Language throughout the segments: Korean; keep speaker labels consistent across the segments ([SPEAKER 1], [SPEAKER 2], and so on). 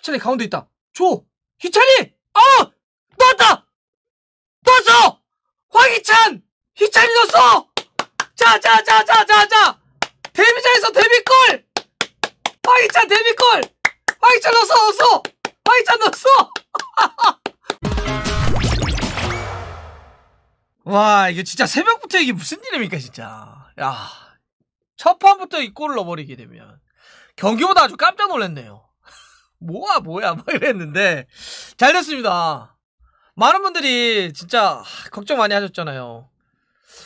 [SPEAKER 1] 희찬이 가운데 있다. 줘! 희찬이! 어! 넣었다! 넣었어! 황희찬! 희찬이 넣었어! 자, 자, 자, 자, 자, 자! 데뷔자에서 데뷔골! 황희찬 데뷔골! 황희찬 넣었어, 넣었어! 황희찬 넣었어! 와, 이게 진짜 새벽부터 이게 무슨 일입니까, 진짜. 야. 첫 판부터 이 골을 넣어버리게 되면. 경기보다 아주 깜짝 놀랐네요. 뭐야 뭐야 막 이랬는데 잘 됐습니다. 많은 분들이 진짜 걱정 많이 하셨잖아요.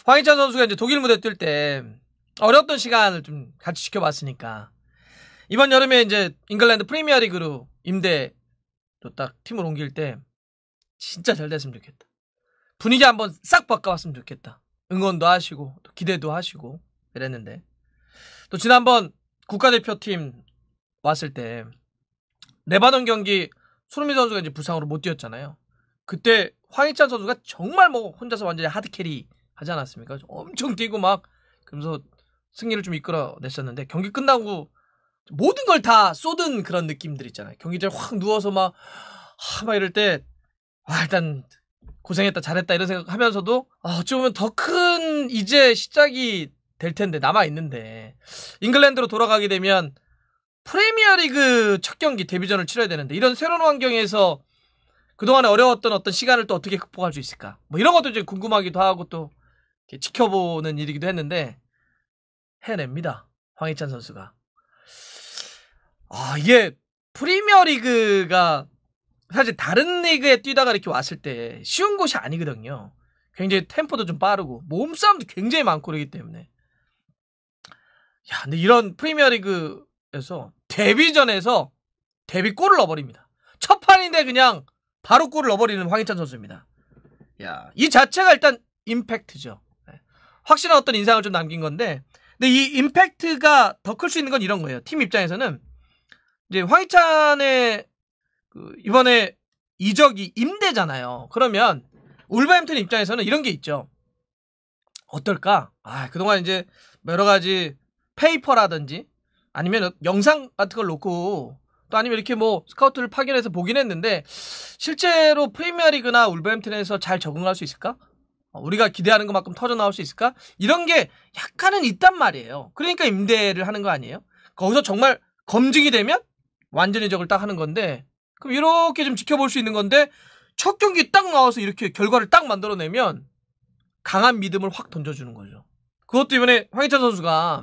[SPEAKER 1] 황희찬 선수가 이제 독일 무대 뛸 때어려던 시간을 좀 같이 지켜봤으니까 이번 여름에 이제 잉글랜드 프리미어리그로 임대로 딱 팀을 옮길 때 진짜 잘 됐으면 좋겠다. 분위기 한번 싹 바꿔왔으면 좋겠다. 응원도 하시고 또 기대도 하시고 이랬는데또 지난번 국가대표팀 왔을 때 레바논 경기 손흥민 선수가 이제 부상으로 못 뛰었잖아요. 그때 황희찬 선수가 정말 뭐 혼자서 완전히 하드 캐리 하지 않았습니까? 엄청 뛰고 막 그러면서 승리를 좀 이끌어냈었는데 경기 끝나고 모든 걸 다 쏟은 그런 느낌들 있잖아요. 경기장에 확 누워서 막, 하, 막 이럴 때, 아, 일단 고생했다, 잘했다 이런 생각 하면서도 아, 어찌 면더 큰 이제 시작이 될 텐데, 남아있는데. 잉글랜드로 돌아가게 되면 프리미어리그 첫 경기 데뷔전을 치러야 되는데 이런 새로운 환경에서 그동안에 어려웠던 어떤 시간을 또 어떻게 극복할 수 있을까? 뭐 이런 것도 이제 궁금하기도 하고 또 지켜보는 일이기도 했는데 해냅니다. 황희찬 선수가. 아, 이게 프리미어 리그가 사실 다른 리그에 뛰다가 이렇게 왔을 때 쉬운 곳이 아니거든요. 굉장히 템포도 좀 빠르고 몸싸움도 굉장히 많고 그러기 때문에. 야, 근데 이런 프리미어 리그 그래서 데뷔전에서 데뷔골을 넣어버립니다. 첫 판인데 그냥 바로 골을 넣어버리는 황희찬 선수입니다. 야, 이 자체가 일단 임팩트죠. 예. 확실한 어떤 인상을 좀 남긴 건데, 근데 이 임팩트가 더 클 수 있는 건 이런 거예요. 팀 입장에서는 이제 황희찬의 그 이번에 이적이 임대잖아요. 그러면 울버햄튼 입장에서는 이런 게 있죠. 어떨까? 아, 그동안 이제 여러 가지 페이퍼라든지 아니면 영상 같은 걸 놓고 또 아니면 이렇게 뭐 스카우트를 파견해서 보긴 했는데 실제로 프리미어리그나 울버햄튼에서 잘 적응할 수 있을까? 어, 우리가 기대하는 것만큼 터져 나올 수 있을까? 이런 게 약간은 있단 말이에요. 그러니까 임대를 하는 거 아니에요? 거기서 정말 검증이 되면 완전히 적을 딱 하는 건데 그럼 이렇게 좀 지켜볼 수 있는 건데 첫 경기 딱 나와서 이렇게 결과를 딱 만들어내면 강한 믿음을 확 던져주는 거죠. 그것도 이번에 황희찬 선수가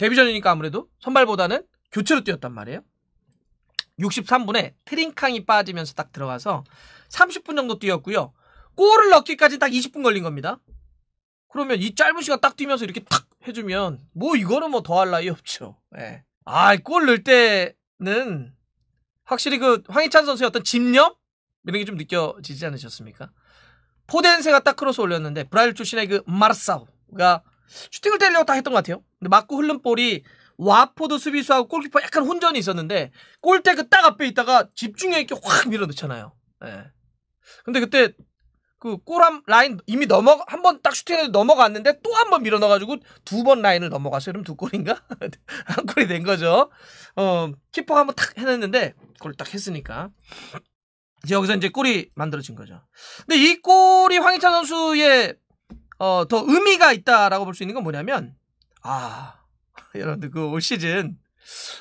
[SPEAKER 1] 데뷔전이니까 아무래도 선발보다는 교체로 뛰었단 말이에요. 63분에 트링캉이 빠지면서 딱 들어가서 30분 정도 뛰었고요. 골을 넣기까지 딱 20분 걸린 겁니다. 그러면 이 짧은 시간 딱 뛰면서 이렇게 탁 해주면 뭐 이거는 뭐 더할 나위 없죠. 예. 아, 골 넣을 때는 확실히 그 황희찬 선수의 어떤 집념 이런 게 좀 느껴지지 않으셨습니까? 포덴세가 딱 크로스 올렸는데 브라질 출신의 그 마르사우가 슈팅을 때리려고 딱 했던 것 같아요. 근데 맞고 흘른 볼이 와포드 수비수하고 골키퍼 약간 혼전이 있었는데 골대 그 딱 앞에 있다가 집중력 있게 확 밀어넣잖아요. 예. 근데 그때 그 골함 라인 이미 넘어 한 번 딱 슈팅해서 넘어갔는데 또 한 번 밀어넣어가지고 두 번 라인을 넘어갔어요. 그럼 두 골인가? 한 골이 된 거죠. 어 키퍼 한번 탁 해냈는데 골 딱 했으니까 이제 여기서 이제 골이 만들어진 거죠. 근데 이 골이 황희찬 선수의 어, 더 의미가 있다라고 볼 수 있는 건 뭐냐면 아 여러분들 그 올 시즌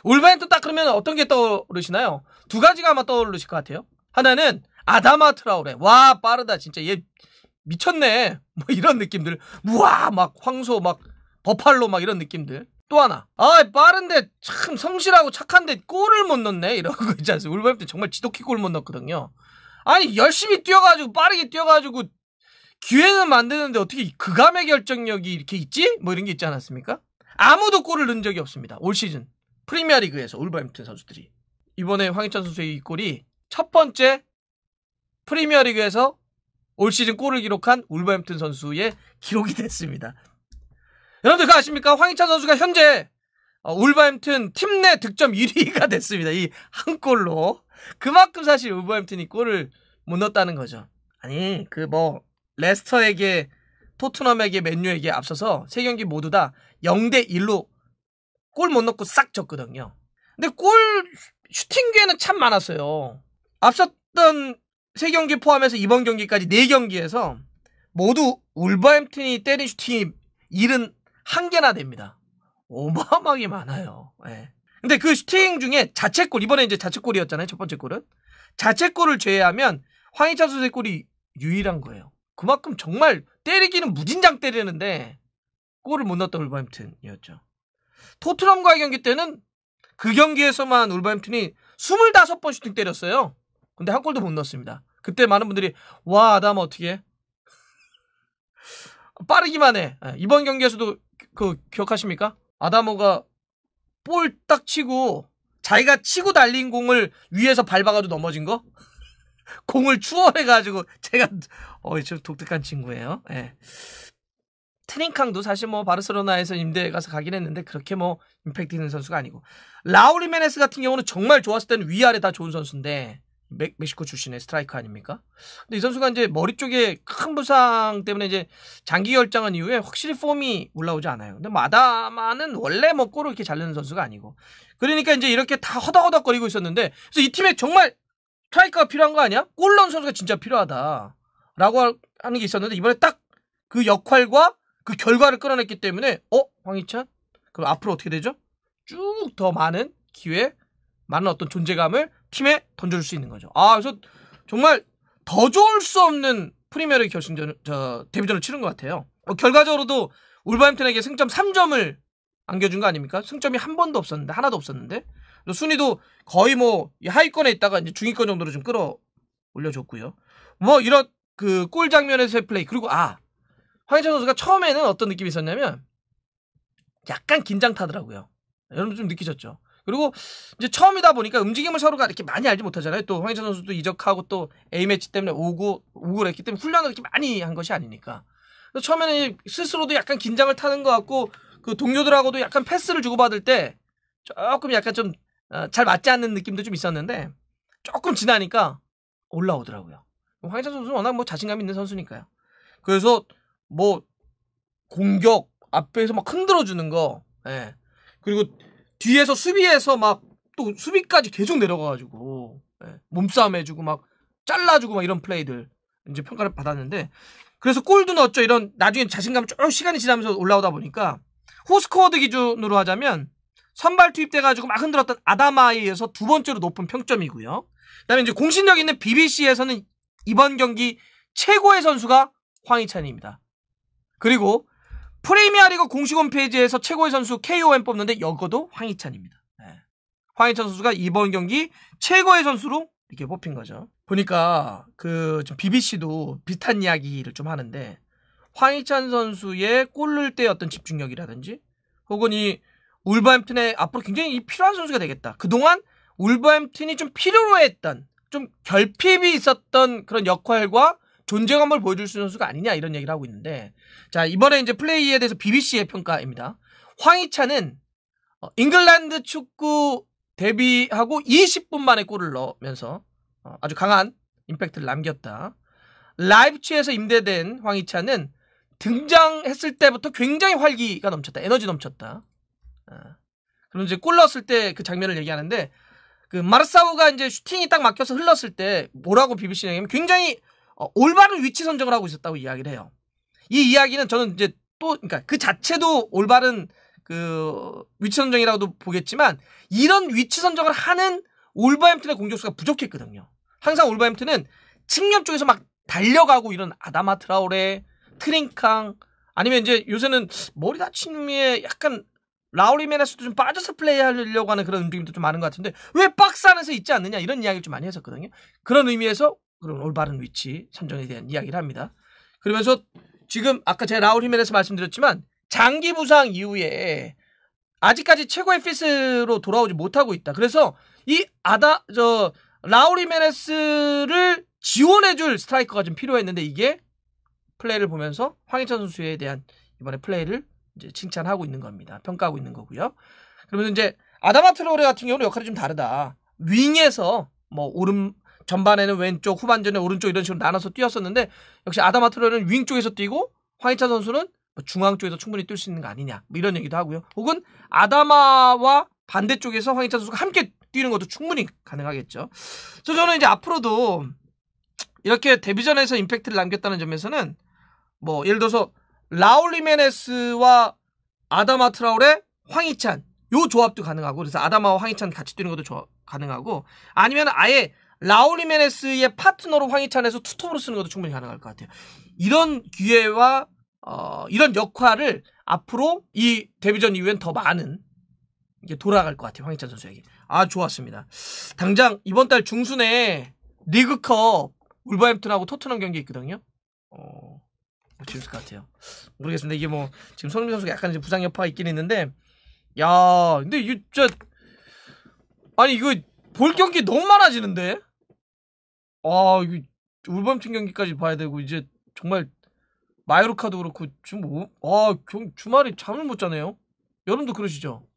[SPEAKER 1] 올바엔 또딱 그러면 어떤 게 떠오르시나요? 두 가지가 아마 떠오르실 것 같아요. 하나는 아다마 트라우레 와 빠르다 진짜 얘 미쳤네 뭐 이런 느낌들 우와 막 황소 막 버팔로 막 이런 느낌들 또 하나 아 빠른데 참 성실하고 착한데 골을 못 넣네 이런 거 있지 않습니까? 울버햄튼 정말 지독히 골 못 넣거든요 아니 열심히 뛰어가지고 빠르게 뛰어가지고 기회는 만드는데 어떻게 그감의 결정력이 이렇게 있지? 뭐 이런 게 있지 않았습니까? 아무도 골을 넣은 적이 없습니다. 올 시즌 프리미어리그에서 울버햄튼 선수들이 이번에 황희찬 선수의 이 골이 첫 번째 프리미어리그에서 올 시즌 골을 기록한 울버햄튼 선수의 기록이 됐습니다. 여러분들 그거 아십니까? 황희찬 선수가 현재 어, 울버햄튼 팀 내 득점 1위가 됐습니다. 이 한 골로 그만큼 사실 울버햄튼이 골을 못 넣었다는 거죠. 아니 그뭐 레스터에게 토트넘에게 맨유에게 앞서서 세 경기 모두 다 0대 1로 골 못 넣고 싹 졌거든요. 근데 골 슈팅 기회는 참 많았어요. 앞섰던 세 경기 포함해서 이번 경기까지 네 경기에서 모두 울버햄튼이 때린 슈팅이 일은 1개나 됩니다. 어마어마하게 많아요. 네. 근데 그 슈팅 중에 자책골 이번에 이제 자책골이었잖아요. 첫 번째 골은 자책골을 제외하면 황희찬 선수의 골이 유일한 거예요. 그만큼 정말 때리기는 무진장 때리는데 골을 못 넣었던 울버햄튼이었죠. 토트넘과의 경기 때는 그 경기에서만 울버햄튼이 25번 슈팅 때렸어요. 근데 한 골도 못 넣었습니다. 그때 많은 분들이 와, 아담 어떻게 해? 빠르기만 해. 예, 이번 경기에서도 그 기억하십니까? 아담모가볼 딱 치고 자기가 치고 달린 공을 위에서 밟아가지고 넘어진 거? 공을 추월해가지고 제가 어, 이좀 독특한 친구예요. 예. 트링캉도 사실 뭐 바르셀로나에서 임대에 가서 가긴 했는데 그렇게 뭐 임팩트 있는 선수가 아니고 라우리 메네스 같은 경우는 정말 좋았을 때는 위아래 다 좋은 선수인데 멕, 시코 출신의 스트라이크 아닙니까? 근데 이 선수가 이제 머리 쪽에 큰 부상 때문에 이제 장기 결정한 이후에 확실히 폼이 올라오지 않아요. 근데 마다마는 뭐 원래 뭐 골을 이렇게 잘르는 선수가 아니고 그러니까 이제 이렇게 다 허덕허덕거리고 있었는데 그래서 이 팀에 정말 스이크가 필요한 거 아니야? 골런 선수가 진짜 필요하다. 라고 하는 게 있었는데 이번에 딱 그 역할과 그 결과를 끌어냈기 때문에 어? 황희찬? 그럼 앞으로 어떻게 되죠? 쭉 더 많은 기회, 많은 어떤 존재감을 팀에 던져줄 수 있는 거죠. 아, 그래서 정말 더 좋을 수 없는 프리미어리그 결승전, 저, 데뷔전을 치른 것 같아요. 어, 결과적으로도 울버햄튼에게 승점 3점을 안겨준 거 아닙니까? 승점이 한 번도 없었는데, 하나도 없었는데. 순위도 거의 뭐 하위권에 있다가 이제 중위권 정도로 좀 끌어 올려줬고요. 뭐 이런 그골 장면에서의 플레이 그리고 아 황희찬 선수가 처음에는 어떤 느낌이 있었냐면 약간 긴장 타더라고요. 여러분 좀 느끼셨죠? 그리고 이제 처음이다 보니까 움직임을 서로가 이렇게 많이 알지 못하잖아요. 또 황희찬 선수도 이적하고 또 A 매치 때문에 오고 오고 했기 때문에 훈련을 이렇게 많이 한 것이 아니니까. 처음에는 스스로도 약간 긴장을 타는 것 같고 그 동료들하고도 약간 패스를 주고받을 때 조금 약간 좀 어, 잘 맞지 않는 느낌도 좀 있었는데 조금 지나니까 올라오더라고요. 황희찬 선수는 워낙 뭐 자신감 있는 선수니까요. 그래서 뭐 공격 앞에서 막 흔들어 주는 거, 예. 그리고 뒤에서 수비에서 막 또 수비까지 계속 내려가가지고 예. 몸싸움 해주고 막 잘라주고 막 이런 플레이들 이제 평가를 받았는데 그래서 골도 넣었죠. 이런 나중에 자신감 조금 시간이 지나면서 올라오다 보니까 호스코어드 기준으로 하자면 선발 투입돼가지고 막 흔들었던 아다마이에서 두 번째로 높은 평점이고요. 그다음에 이제 공신력 있는 BBC에서는 이번 경기 최고의 선수가 황희찬입니다. 그리고 프리미어리그 공식 홈페이지에서 최고의 선수 KOM 뽑는데 여거도 황희찬입니다. 네. 황희찬 선수가 이번 경기 최고의 선수로 이렇게 뽑힌 거죠. 보니까 그 BBC도 비슷한 이야기를 좀 하는데 황희찬 선수의 골을 때 어떤 집중력이라든지 혹은 이 울버햄튼에 앞으로 굉장히 필요한 선수가 되겠다. 그동안 울버햄튼이 좀 필요로 했던 좀 결핍이 있었던 그런 역할과 존재감을 보여줄 수 있는 선수가 아니냐 이런 얘기를 하고 있는데 자 이번에 이제 플레이에 대해서 BBC의 평가입니다. 황희찬은 어, 잉글랜드 축구 데뷔하고 20분 만에 골을 넣으면서 어, 아주 강한 임팩트를 남겼다. 라이브치에서 임대된 황희찬은 등장했을 때부터 굉장히 활기가 넘쳤다. 에너지 넘쳤다. 어. 그럼 이제 골 넣었을 때 그 장면을 얘기하는데 그 마르사우가 이제 슈팅이 딱 막혀서 흘렀을 때 뭐라고 BBC는 얘기하면 굉장히 어, 올바른 위치 선정을 하고 있었다고 이야기를 해요. 이 이야기는 저는 이제 또 그러니까 그 자체도 올바른 그 위치 선정이라고도 보겠지만 이런 위치 선정을 하는 올버햄튼의 공격수가 부족했거든요. 항상 올버햄튼은 측면 쪽에서 막 달려가고 이런 아다마 트라우레, 트링캉 아니면 이제 요새는 머리 다친 후에 약간 라울 리메네스도좀 빠져서 플레이하려고 하는 그런 움직임도 좀 많은 것 같은데 왜 박스 안에서 있지 않느냐 이런 이야기를 좀 많이 했었거든요. 그런 의미에서 그런 올바른 위치 선정에 대한 이야기를 합니다. 그러면서 지금 아까 제가 라울 히메네스 말씀드렸지만 장기 부상 이후에 아직까지 최고의 피스로 돌아오지 못하고 있다. 그래서 이 아다 저 라울 히메네스를 지원해줄 스트라이커가 좀 필요했는데 이게 플레이를 보면서 황희찬 선수에 대한 이번에 플레이를 이제 칭찬하고 있는 겁니다. 평가하고 있는 거고요. 그러면 이제 아담아 트로레 같은 경우는 역할이 좀 다르다. 윙에서 뭐 오른 전반에는 왼쪽, 후반전에 오른쪽 이런 식으로 나눠서 뛰었었는데 역시 아담아 트로레는 윙 쪽에서 뛰고 황희찬 선수는 뭐 중앙 쪽에서 충분히 뛸 수 있는 거 아니냐 뭐 이런 얘기도 하고요. 혹은 아담아와 반대쪽에서 황희찬 선수가 함께 뛰는 것도 충분히 가능하겠죠. 그래서 저는 이제 앞으로도 이렇게 데뷔전에서 임팩트를 남겼다는 점에서는 뭐 예를 들어서 라울 리메네스와 아다마 트라울의 황희찬 요 조합도 가능하고 그래서 아다마와 황희찬 같이 뛰는 것도 조, 가능하고 아니면 아예 라울 리메네스의 파트너로 황희찬에서 투톱으로 쓰는 것도 충분히 가능할 것 같아요. 이런 기회와 어, 이런 역할을 앞으로 이 데뷔전 이후엔 더 많은 이게 돌아갈 것 같아요. 황희찬 선수에게. 아 좋았습니다. 당장 이번 달 중순에 리그컵 울버햄튼하고 토트넘 경기 있거든요. 어, 재밌을 것 같아요. 모르겠습니다. 이게 뭐 지금 손흥민 선수가 약간 지금 부상 여파가 있긴 있는데 야 근데 이거 아니 이거 볼 경기 너무 많아지는데 아 이거 울범팀 경기까지 봐야 되고 이제 정말 마요르카도 그렇고 지금 뭐아 주말에 잠을 못 자네요. 여러분도 그러시죠?